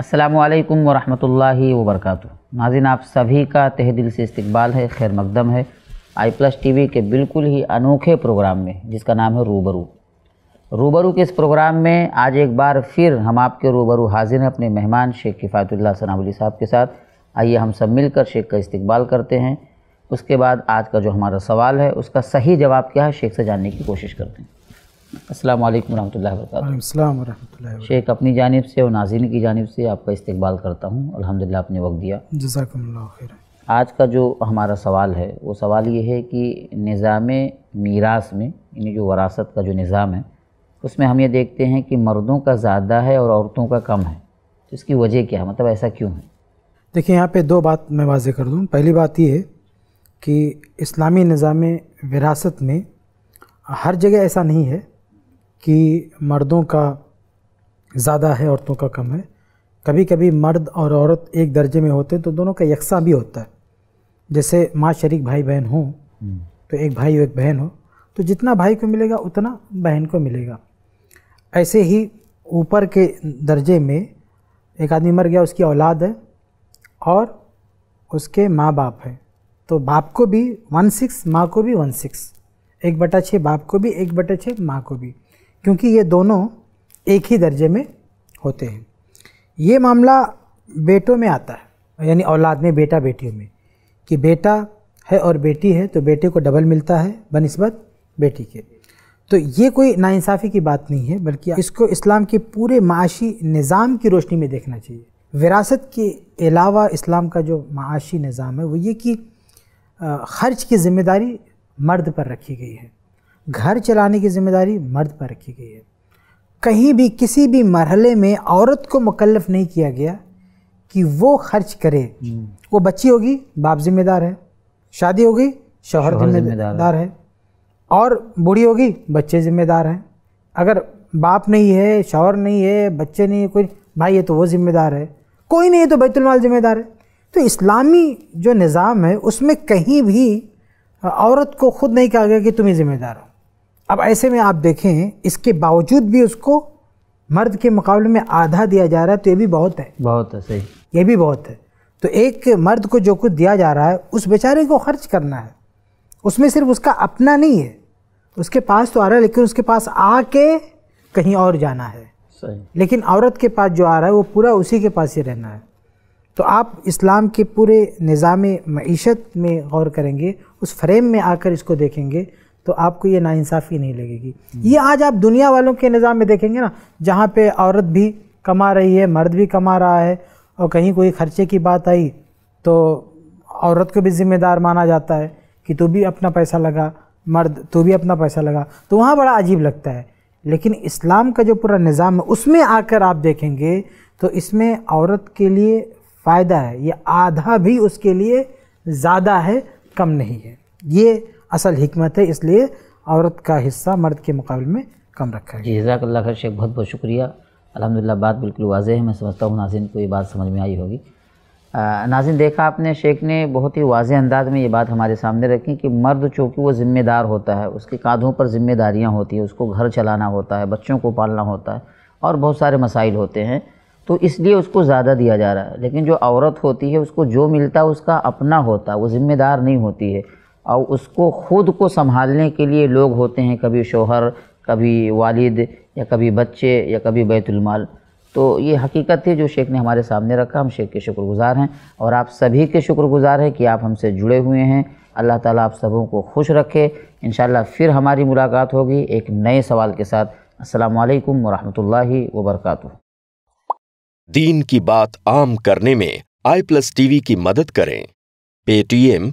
अस्सलाम वालेकुम वरहमतुल्लाहि नाजिन आप सभी का तह दिल से इस्तकबाल है खैर मकदम है आई प्लस टी के बिल्कुल ही अनोखे प्रोग्राम में जिसका नाम है रूबरू रूबरू के इस प्रोग्राम में आज एक बार फिर हम आपके रूबरू हाजिर हैं अपने मेहमान शेख किफ़ायतुल्ला सनावली साहब के साथ आइए हम सब मिलकर शेख का इस्तकबाल करते हैं उसके बाद आज का जो हमारा सवाल है उसका सही जवाब क्या है शेख से जानने की कोशिश करते हैं अल्लाम वरहमल वर्क शेख अपनी जानब से और नाजीन की जानब से आपका इस्तबाल करता हूँ अलहमदिल्ला आपने वक्त दिया खैर आज का जो हमारा सवाल है वो सवाल ये है कि निज़ाम मीरास में यानी जो वरासत का जो निज़ाम है उसमें हम ये देखते हैं कि मर्दों का ज़्यादा है और औरतों का कम है तो इसकी वजह क्या है मतलब ऐसा क्यों है देखिए यहाँ पे दो बात मैं वाजे कर दूँ पहली बात ये है कि इस्लामी निज़ाम विरासत में हर जगह ऐसा नहीं है कि मर्दों का ज़्यादा है औरतों का कम है कभी कभी मर्द और औरत एक दर्जे में होते हैं तो दोनों का यकसा भी होता है जैसे माँ शरीक भाई बहन हो हम्म। तो एक भाई और एक बहन हो तो जितना भाई को मिलेगा उतना बहन को मिलेगा ऐसे ही ऊपर के दर्जे में एक आदमी मर गया उसकी औलाद है और उसके माँ बाप है तो बाप को भी वन सिक्स माँ को भी वन सिक्स एक बटा छः बाप को भी एक बटा छः माँ को भी क्योंकि ये दोनों एक ही दर्जे में होते हैं ये मामला बेटों में आता है यानी औलाद में बेटा बेटियों में कि बेटा है और बेटी है तो बेटे को डबल मिलता है बनस्बत बेटी के तो ये कोई नाइंसाफ़ी की बात नहीं है बल्कि इसको इस्लाम के पूरे माशी निज़ाम की रोशनी में देखना चाहिए विरासत के अलावा इस्लाम का जो माशी निज़ाम है वो ये कि खर्च की ज़िम्मेदारी मर्द पर रखी गई है घर चलाने की जिम्मेदारी मर्द पर रखी गई है कहीं भी किसी भी मरहले में औरत को मुकलफ नहीं किया गया कि वो खर्च करे हम्म। वो बच्ची होगी बाप जिम्मेदार है शादी होगी शोहर जिम्मेदार है और बूढ़ी होगी बच्चे जिम्मेदार हैं अगर बाप नहीं है शोहर नहीं है बच्चे नहीं है कोई भाई है तो वो ज़िम्मेदार है कोई नहीं है तो बैतुलमाल ज़िम्मेदार है तो इस्लामी जो निज़ाम है उसमें कहीं भी औरत को ख़ुद नहीं कहा गया कि तुम ही ज़िम्मेदार हो अब ऐसे में आप देखें इसके बावजूद भी उसको मर्द के मुकाबले में आधा दिया जा रहा है तो ये भी बहुत है बहुत है सही ये भी बहुत है तो एक मर्द को जो कुछ दिया जा रहा है उस बेचारे को खर्च करना है उसमें सिर्फ उसका अपना नहीं है उसके पास तो आ रहा है लेकिन उसके पास आके कहीं और जाना है सही लेकिन औरत के पास जो आ रहा है वो पूरा उसी के पास ही रहना है तो आप इस्लाम के पूरे निज़ाम मीशत में गौर करेंगे उस फ्रेम में आकर इसको देखेंगे तो आपको ये नाइंसाफ़ी नहीं लगेगी ये आज आप दुनिया वालों के निज़ाम में देखेंगे ना जहाँ पे औरत भी कमा रही है मर्द भी कमा रहा है और कहीं कोई खर्चे की बात आई तो औरत को भी ज़िम्मेदार माना जाता है कि तू भी अपना पैसा लगा मर्द तू भी अपना पैसा लगा तो वहाँ बड़ा अजीब लगता है लेकिन इस्लाम का जो पूरा निज़ाम है उसमें आकर आप देखेंगे तो इसमें औरत के लिए फ़ायदा है ये आधा भी उसके लिए ज़्यादा है कम नहीं है ये असल हमत है इसलिए औरत का हिस्सा मर्द के मुकाबले में कम रखा है जजाकल्ला खैर शेख बहुत बहुत शुक्रिया अलहमदिल्ला बात बिल्कुल वाजह है मैं समझता हूँ नाजिन को ये बात समझ में आई होगी नाजिन देखा आपने शेख ने बहुत ही वाज अंदाज में ये बात हमारे सामने रखी कि मर्द चूँकि वो ज़िम्मेदार होता है उसके कांधों पर ज़िम्मेदारियाँ होती हैं उसको घर चलाना होता है बच्चों को पालना होता है और बहुत सारे मसाइल होते हैं तो इसलिए उसको ज़्यादा दिया जा रहा है लेकिन जो औरत होती है उसको जो मिलता है उसका अपना होता है वो ज़िम्मेदार नहीं होती है और उसको ख़ुद को संभालने के लिए लोग होते हैं कभी शोहर कभी वालिद या कभी बच्चे या कभी बैतुलमाल तो ये हकीकत है जो शेख ने हमारे सामने रखा हम शेख के शुक्रगुज़ार हैं और आप सभी के शुक्रगुज़ार हैं कि आप हमसे जुड़े हुए हैं अल्लाह ताला आप सबों को खुश रखे इन फिर हमारी मुलाकात होगी एक नए सवाल के साथ असलकम वरहमल वबरक दीन की बात आम करने में आई प्लस टीवी की मदद करें पेटीएम